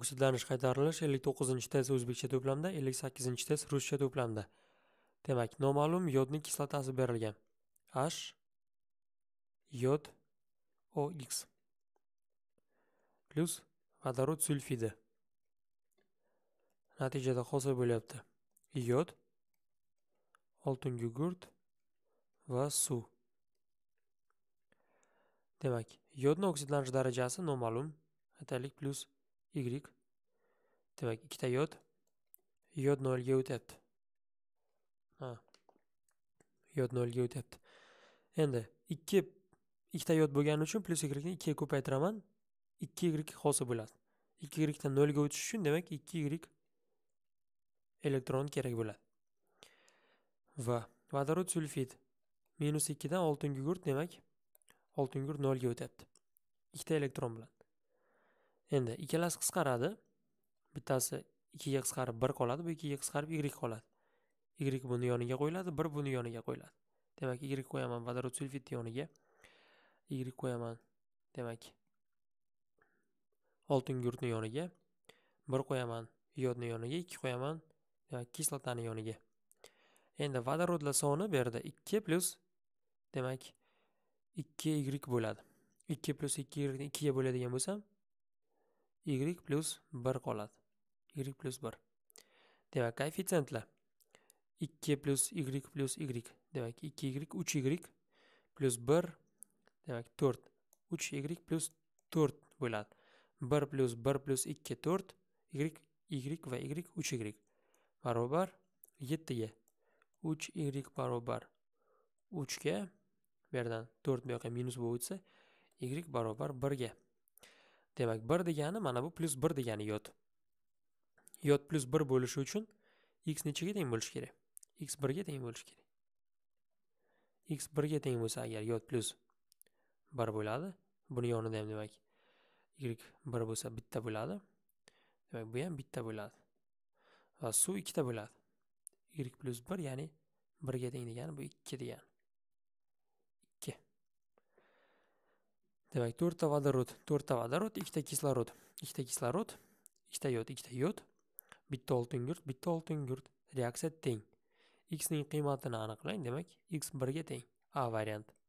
oksidlanish qaytarilish ellik to'qqizinchi test o'zbekcha to'plamda ellik sakkizinchi test ruscha to'plamda demak noma'lum yodning kislotasi berilgan h yod ox plyus vodorod sulfidi natijada hosil bo'lyapti yod oltin gugurt va suv demak yodni oksidlanish darajasi noma'lum aytaylik plyus y demak ikkita yod yod nolga o'tyapti ha yod nolga o'tyapti endi ikki ikkita yod bo'lgani uchun plyus yni ikkiga ko'paytiraman ikki y hosil bo'ladi ikki ydan nolga o'tish uchun demak ikki y elektron kerak bo'ladi va vodorod sulfid minus ikkidan oltin gugurt demak oltin gugurt nolga o'tyapti ikkita elektron bilan endi ikkalasi qisqaradi bittasi ikkiga qisqarib bir qoladi bu ikkiga qisqarib y qoladi y buni yoniga qo'yiladi bir buni yoniga qo'yiladi demak y qo'yaman vodorod sulfid yoniga y qo'yaman demak oltin gurtni yoniga bir qo'yaman yodni yoniga ikki qo'yaman demak kislotani yoniga endi vodorodlar soni bu yerda ikki plyus demak ikki y bo'ladi ikki plyus ikki y ikkiga bo'ladigan bo'lsam y plus 1 qoladi. y plus 1. Demak, koeffitsientlar 2 plus y plus y. Demak, 2y 3y plus 1 demak 4. 3y plus 4 bo'ladi. 1 plus 1 plus 2 4 y y va y 3y barobar 7 y 3y barobar 3 ga. Bu yerdan 4 bu yoqqa minus bo'lsa, y barobar 1 ga. demak bir degani mana bu plyus bir degani yod yod plyus bir bo'lishi uchun x nechiga teng bo'lishi kerak x birga teng bo'lishi kerak x birga teng bo'lsa agar yod plyus bir bo'ladi buni yonida ham demak y bir bo'lsa bitta bo'ladi demak bu ham bitta bo'ladi va suv ikkita bo'ladi y plyus bir ya'ni birga teng degani bu ikki degani demak to'rtta vodorod to'rtta vodorod ikkita kislorod ikkita kislorod ikkita yod ikkita yod bitta oltin gurt bitta oltin gurt reaksiya teng x ning qiymatini aniqlang demak x birga teng a variant